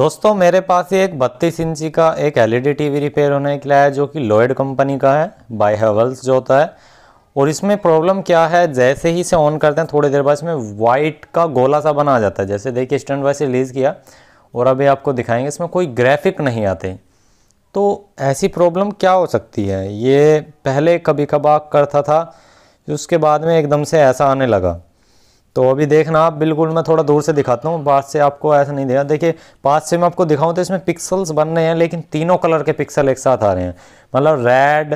दोस्तों मेरे पास ये एक बत्तीस इंची का एक एलईडी टीवी रिपेयर होने के लिए है जो कि लॉयड कंपनी का है बाय हेवल्स जो होता है और इसमें प्रॉब्लम क्या है जैसे ही इसे ऑन करते हैं थोड़ी देर बाद इसमें वाइट का गोला सा बना जाता है जैसे देखिए स्टैंड वाइज रिलीज़ किया और अभी आपको दिखाएंगे इसमें कोई ग्राफिक नहीं आते तो ऐसी प्रॉब्लम क्या हो सकती है ये पहले कभी कभार करता था उसके बाद में एकदम से ऐसा आने लगा तो अभी देखना आप बिल्कुल मैं थोड़ा दूर से दिखाता हूँ पास से आपको ऐसा नहीं देगा देखिए पास से मैं आपको दिखाऊँ तो इसमें पिक्सल्स बन रहे हैं लेकिन तीनों कलर के पिक्सल एक साथ आ रहे हैं मतलब रेड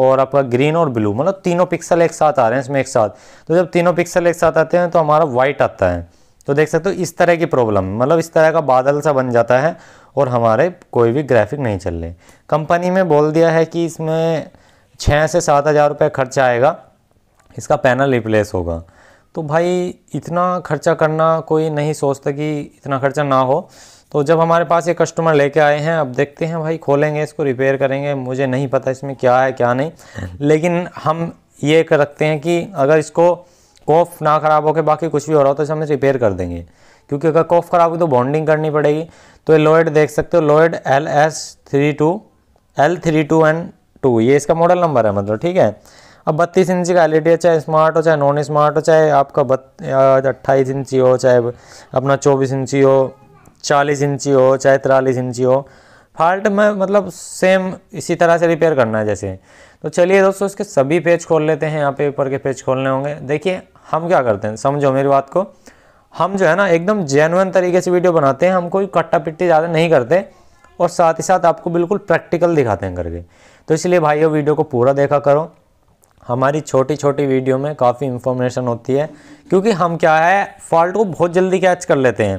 और आपका ग्रीन और ब्लू मतलब तीनों पिक्सल एक साथ आ रहे हैं इसमें एक साथ तो जब तीनों पिक्सल एक साथ आते हैं तो हमारा वाइट आता है तो देख सकते हो इस तरह की प्रॉब्लम मतलब इस तरह का बादल सा बन जाता है और हमारे कोई भी ग्राफिक नहीं चल रहे कंपनी में बोल दिया है कि इसमें छः से सात हज़ार रुपये खर्चा आएगा इसका पैनल रिप्लेस होगा तो भाई इतना खर्चा करना कोई नहीं सोचता कि इतना खर्चा ना हो तो जब हमारे पास ये कस्टमर लेके आए हैं अब देखते हैं भाई खोलेंगे इसको रिपेयर करेंगे मुझे नहीं पता इसमें क्या है क्या नहीं लेकिन हम ये रखते हैं कि अगर इसको कॉफ ना ख़राब हो के बाकी कुछ भी हो रहा हो तो इसे हम रिपेयर कर देंगे क्योंकि अगर कॉफ ख़राब हो तो बॉन्डिंग करनी पड़ेगी तो ये लोएड देख सकते हो Lloyd L S three two L three two N two ये इसका मॉडल नंबर है मतलब ठीक है अब बत्तीस इंची का एल है चाहे स्मार्ट हो चाहे नॉन स्मार्ट हो चाहे आपका बत अट्ठाईस इंची हो चाहे अपना चौबीस इंची हो चालीस इंची हो चाहे तिरालीस इंची हो फाल्ट में मतलब सेम इसी तरह से रिपेयर करना है जैसे तो चलिए दोस्तों इसके सभी पेज खोल लेते हैं यहाँ पे ऊपर के पेज खोलने होंगे देखिए हम क्या करते हैं समझो मेरी बात को हम जो है ना एकदम जेनुअन तरीके से वीडियो बनाते हैं हम कोई कट्टा पिट्टी ज़्यादा नहीं करते और साथ ही साथ आपको बिल्कुल प्रैक्टिकल दिखाते हैं करके तो इसलिए भाई वीडियो को पूरा देखा करो हमारी छोटी छोटी वीडियो में काफ़ी इन्फॉर्मेशन होती है क्योंकि हम क्या है फॉल्ट को बहुत जल्दी कैच कर लेते हैं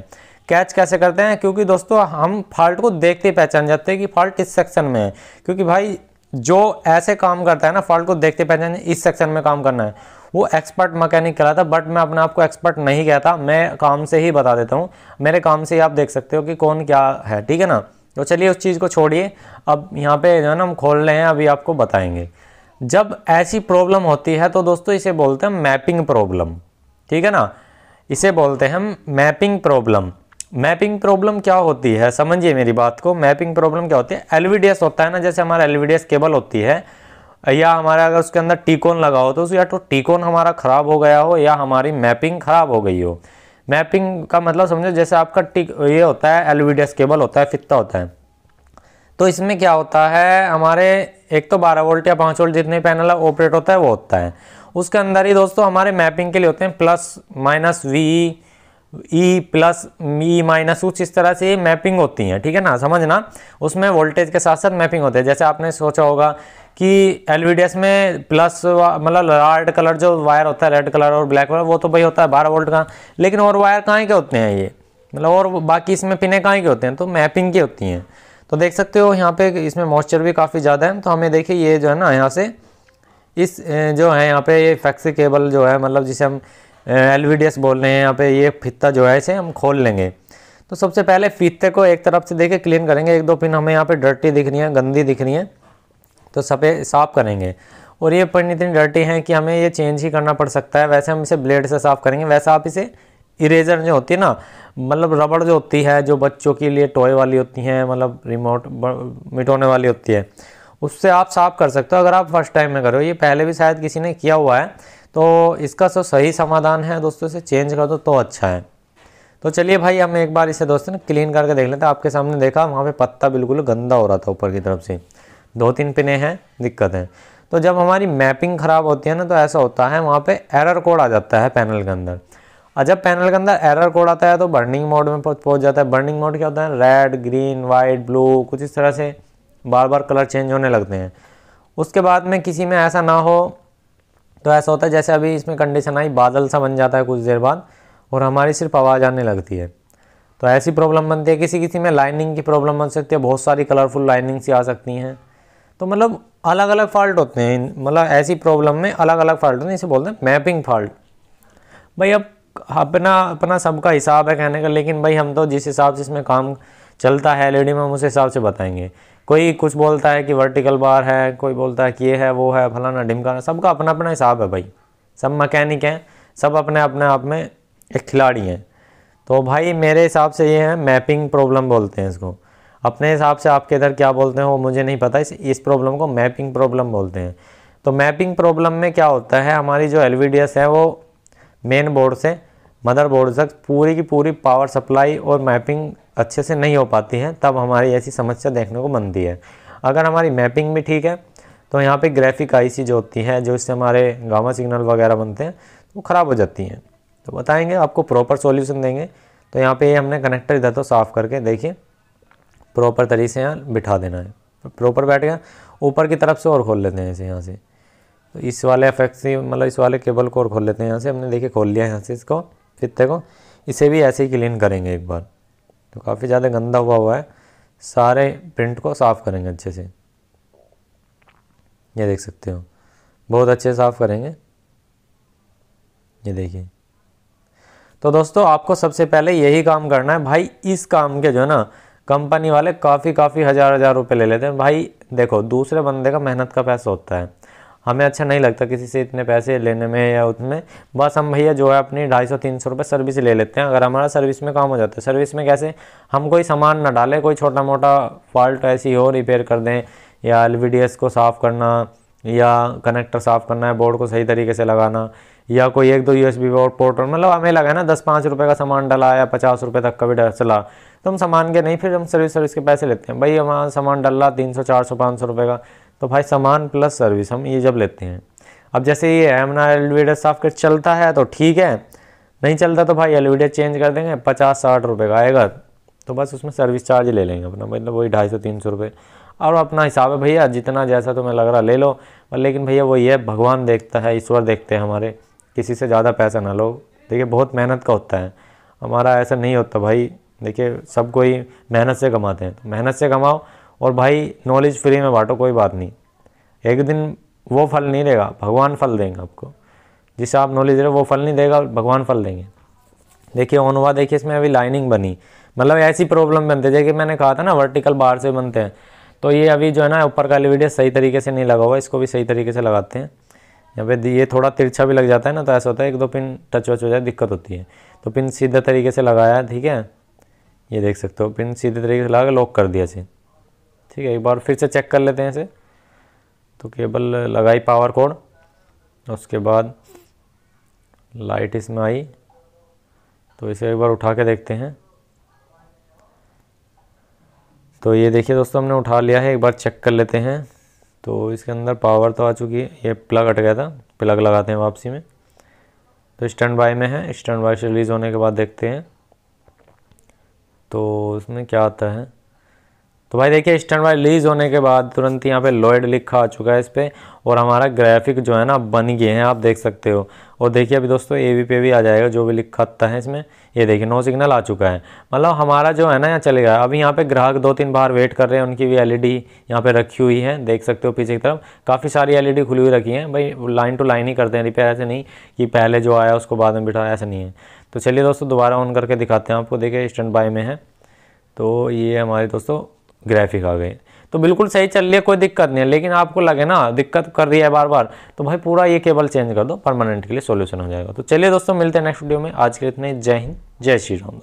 कैच कैसे करते हैं क्योंकि दोस्तों हम फॉल्ट को देखते ही पहचान जाते हैं कि फॉल्ट इस सेक्शन में है क्योंकि भाई जो ऐसे काम करता है ना फॉल्ट को देखते पहचान इस सेक्शन में काम करना है वो एक्सपर्ट मकैनिक था बट मैं अपने आप को एक्सपर्ट नहीं कहता मैं काम से ही बता देता हूँ मेरे काम से ही आप देख सकते हो कि कौन क्या है ठीक है ना तो चलिए उस चीज़ को छोड़िए अब यहाँ पे जो है ना हम खोल रहे हैं अभी आपको बताएंगे जब ऐसी प्रॉब्लम होती है तो दोस्तों इसे बोलते हैं मैपिंग प्रॉब्लम ठीक है ना इसे बोलते हैं हम मैपिंग प्रॉब्लम मैपिंग प्रॉब्लम क्या होती है समझिए मेरी बात को मैपिंग प्रॉब्लम क्या होती है एलवीडीएस होता है ना जैसे हमारा एलवीडीएस केबल होती है या हमारा अगर उसके अंदर टीकोन लगा हो तो या तो टीकोन हमारा ख़राब हो गया हो या हमारी मैपिंग ख़राब हो गई हो मैपिंग का मतलब समझो जैसे आपका टिक ये होता है एलवीडीएस केबल होता है फित्ता होता है तो इसमें क्या होता है हमारे एक तो 12 वोल्ट या 5 वोल्ट जितने पैनल ऑपरेट होता है वो होता है उसके अंदर ही दोस्तों हमारे मैपिंग के लिए होते हैं plus minus V E plus E minus कुछ इस तरह से ये मैपिंग होती है ठीक है ना समझना उसमें वोल्टेज के साथ साथ मैपिंग होते हैं जैसे आपने सोचा होगा कि एल में प्लस मतलब रेड कलर जो वायर होता है रेड कलर और ब्लैक कलर वो तो भाई होता है बारह वोल्ट का लेकिन और वायर कहाँ के होते हैं ये मतलब और बाकी इसमें पिने कहाँ के होते हैं तो मैपिंग के होती हैं तो देख सकते हो यहाँ पे इसमें मॉइस्चर भी काफ़ी ज़्यादा है तो हमें देखिए ये जो है ना यहाँ से इस जो है यहाँ पे ये फैक्सी केबल जो है मतलब जिसे हम एल बोल रहे हैं यहाँ पे ये फित्ता जो है इसे हम खोल लेंगे तो सबसे पहले फित्ते को एक तरफ से देखे क्लीन करेंगे एक दो पिन हमें यहाँ पे डर्टी दिख रही है गंदी दिख रही है तो सफ़े साफ़ करेंगे और ये पिन इतनी डर्टी हैं कि हमें ये चेंज ही करना पड़ सकता है वैसे हम इसे ब्लेड से साफ़ करेंगे वैसे आप इसे इरेजर जो होती है ना मतलब रबड़ जो होती है जो बच्चों के लिए टॉय वाली होती हैं मतलब रिमोट मिटोने वाली होती है उससे आप साफ़ कर सकते हो अगर आप फर्स्ट टाइम में करो ये पहले भी शायद किसी ने किया हुआ है तो इसका जो तो सही समाधान है दोस्तों इसे चेंज कर दो तो अच्छा है तो चलिए भाई हम एक बार इसे दोस्तों क्लीन करके देख लेते हैं आपके सामने देखा वहाँ पे पत्ता बिल्कुल गंदा हो रहा था ऊपर की तरफ से दो तीन पिने हैं दिक्कत है तो जब हमारी मैपिंग ख़राब होती है ना तो ऐसा होता है वहाँ पे एरर कोड आ जाता है पैनल के अंदर और जब पैनल के अंदर एरर कोड आता है तो बर्निंग मोड में पहुंच जाता है बर्निंग मोड क्या होता है रेड ग्रीन वाइट ब्लू कुछ इस तरह से बार बार कलर चेंज होने लगते हैं उसके बाद में किसी में ऐसा ना हो तो ऐसा होता है जैसे अभी इसमें कंडीशन आई बादल सा बन जाता है कुछ देर बाद और हमारी सिर्फ आवाज़ आने लगती है तो ऐसी प्रॉब्लम बनती है किसी किसी में लाइनिंग की प्रॉब्लम बन सकती है बहुत सारी कलरफुल लाइनिंग सी आ सकती हैं तो मतलब अलग अलग फॉल्ट होते हैं मतलब ऐसी प्रॉब्लम में अलग अलग फॉल्ट होते हैं इसे बोलते हैं मैपिंग फॉल्ट भाई अब अपना अपना सबका हिसाब है कहने का लेकिन भाई हम तो जिस हिसाब से इसमें काम चलता है एलईडी में हम उस हिसाब से बताएंगे कोई कुछ बोलता है कि वर्टिकल बार है कोई बोलता है कि ये है वो है फलाना ढिमकाना सबका अपना अपना हिसाब है भाई सब मकैनिक हैं सब अपने अपने आप में एक खिलाड़ी हैं तो भाई मेरे हिसाब से ये है मैपिंग प्रॉब्लम बोलते हैं इसको अपने हिसाब से आपके इधर क्या बोलते हैं वो मुझे नहीं पता इस इस प्रॉब्लम को मैपिंग प्रॉब्लम बोलते हैं तो मैपिंग प्रॉब्लम में क्या होता है हमारी जो एल है वो मेन बोर्ड से मदर बोर्ड तक पूरी की पूरी पावर सप्लाई और मैपिंग अच्छे से नहीं हो पाती है तब हमारी ऐसी समस्या देखने को बनती है अगर हमारी मैपिंग भी ठीक है तो यहाँ पे ग्राफिक आईसी जो होती है जो इससे हमारे गामा सिग्नल वगैरह बनते हैं वो ख़राब हो जाती हैं तो बताएंगे आपको प्रॉपर सॉल्यूशन देंगे तो यहाँ पे हमने कनेक्टर इधर तो साफ़ करके देखिए प्रॉपर तरीके से यहाँ बिठा देना है प्रॉपर बैठ गया ऊपर की तरफ से और खोल लेते हैं इसे यहाँ से तो इस वाले एफेक्ट से मतलब इस वाले केबल को और खोल लेते हैं यहाँ से हमने देखिए खोल लिया यहाँ से इसको फित्ते को इसे भी ऐसे ही क्लीन करेंगे एक बार तो काफ़ी ज़्यादा गंदा हुआ हुआ है सारे प्रिंट को साफ़ करेंगे अच्छे से ये देख सकते हो बहुत अच्छे से साफ़ करेंगे ये देखिए तो दोस्तों आपको सबसे पहले यही काम करना है भाई इस काम के जो है ना कंपनी वाले काफ़ी काफ़ी हज़ार हज़ार रुपये ले लेते हैं भाई देखो दूसरे बंदे का मेहनत का पैसा होता है हमें अच्छा नहीं लगता किसी से इतने पैसे लेने में या उसमें बस हम भैया जो है अपनी ढाई सौ तीन सौ रुपये सर्विस ले लेते हैं अगर हमारा सर्विस में काम हो जाता है सर्विस में कैसे हम कोई सामान ना डालें कोई छोटा मोटा फॉल्ट ऐसी हो रिपेयर कर दें या एल को साफ़ करना या कनेक्टर साफ़ करना है बोर्ड को सही तरीके से लगाना या कोई एक दो यू एस बी पोर्ट मतलब हमें लगा ना दस पाँच रुपये का सामान डला या पचास रुपये तक का भी चला तो हम सामान के नहीं फिर हम सर्विस सर्विस के पैसे लेते हैं भाई हमारा सामान रहा तीन सौ चार सौ पाँच सौ रुपये का तो भाई सामान प्लस सर्विस हम ये जब लेते हैं अब जैसे ये ना एलिवेटर साफ कर चलता है तो ठीक है नहीं चलता तो भाई एलिवेटर चेंज कर देंगे पचास साठ रुपये का आएगा तो बस उसमें सर्विस चार्ज ले लेंगे अपना मतलब वही ढाई सौ तीन सौ रुपये और अपना हिसाब है भैया जितना जैसा तुम्हें लग रहा ले लो लेकिन भैया वही है भगवान देखता है ईश्वर देखते हैं हमारे किसी से ज़्यादा पैसा ना लो देखिए बहुत मेहनत का होता है हमारा ऐसा नहीं होता भाई देखिए सब कोई मेहनत से कमाते हैं तो मेहनत से कमाओ और भाई नॉलेज फ्री में बांटो कोई बात नहीं एक दिन वो फल नहीं देगा भगवान फल देंगे आपको जिसे आप नॉलेज रहे वो फल नहीं देगा भगवान फल देंगे देखिए ऑन हुआ देखिए इसमें अभी लाइनिंग बनी मतलब ऐसी प्रॉब्लम बनते जैसे मैंने कहा था ना वर्टिकल बाहर से बनते हैं तो ये अभी जो है ना ऊपर का एलिवेटर सही तरीके से नहीं लगा हुआ इसको भी सही तरीके से लगाते हैं यहाँ पे ये थोड़ा तिरछा भी लग जाता है ना तो ऐसा होता है एक दो पिन टच वच हो जाए दिक्कत होती है तो पिन सीधे तरीके से लगाया ठीक है ये देख सकते हो पिन सीधे तरीके से लगा लॉक कर दिया इसे ठीक है एक बार फिर से चेक कर लेते हैं इसे तो केबल लगाई पावर कोड उसके बाद लाइट इसमें आई तो इसे एक बार उठा के देखते हैं तो ये देखिए दोस्तों हमने उठा लिया है एक बार चेक कर लेते हैं तो इसके अंदर पावर तो आ चुकी है ये प्लग अट गया था प्लग लगाते हैं वापसी में तो स्टैंड बाय में है स्टैंड बाय से रिलीज़ होने के बाद देखते हैं तो इसमें क्या आता है तो भाई देखिए स्टैंड बाय रिलीज होने के बाद तुरंत यहाँ पे लॉयड लिखा आ चुका है इस पर और हमारा ग्राफिक जो है ना बन गए हैं आप देख सकते हो और देखिए अभी दोस्तों ए वी पे भी आ जाएगा जो भी लिखा आता है इसमें ये देखिए नो सिग्नल आ चुका है मतलब हमारा जो है ना यहाँ चले गया अभी यहाँ पे ग्राहक दो तीन बार वेट कर रहे हैं उनकी भी एल ई e यहाँ पर रखी हुई है देख सकते हो पीछे की तरफ काफ़ी सारी डी e खुली हुई रखी है भाई लाइन टू लाइन ही करते हैं रिपेयर ऐसे नहीं कि पहले जो आया उसको बाद में बिठाया ऐसा नहीं है तो चलिए दोस्तों दोबारा ऑन करके दिखाते हैं आपको देखिए स्टैंड बाय में है तो ये हमारे दोस्तों ग्राफिक आ गए तो बिल्कुल सही चल रही है कोई दिक्कत नहीं है लेकिन आपको लगे ना दिक्कत कर रही है बार बार तो भाई पूरा ये केबल चेंज कर दो परमानेंट के लिए सोल्यूशन हो जाएगा तो चलिए दोस्तों मिलते हैं नेक्स्ट वीडियो में आज के इतने जय हिंद जय श्री राम दोस्तों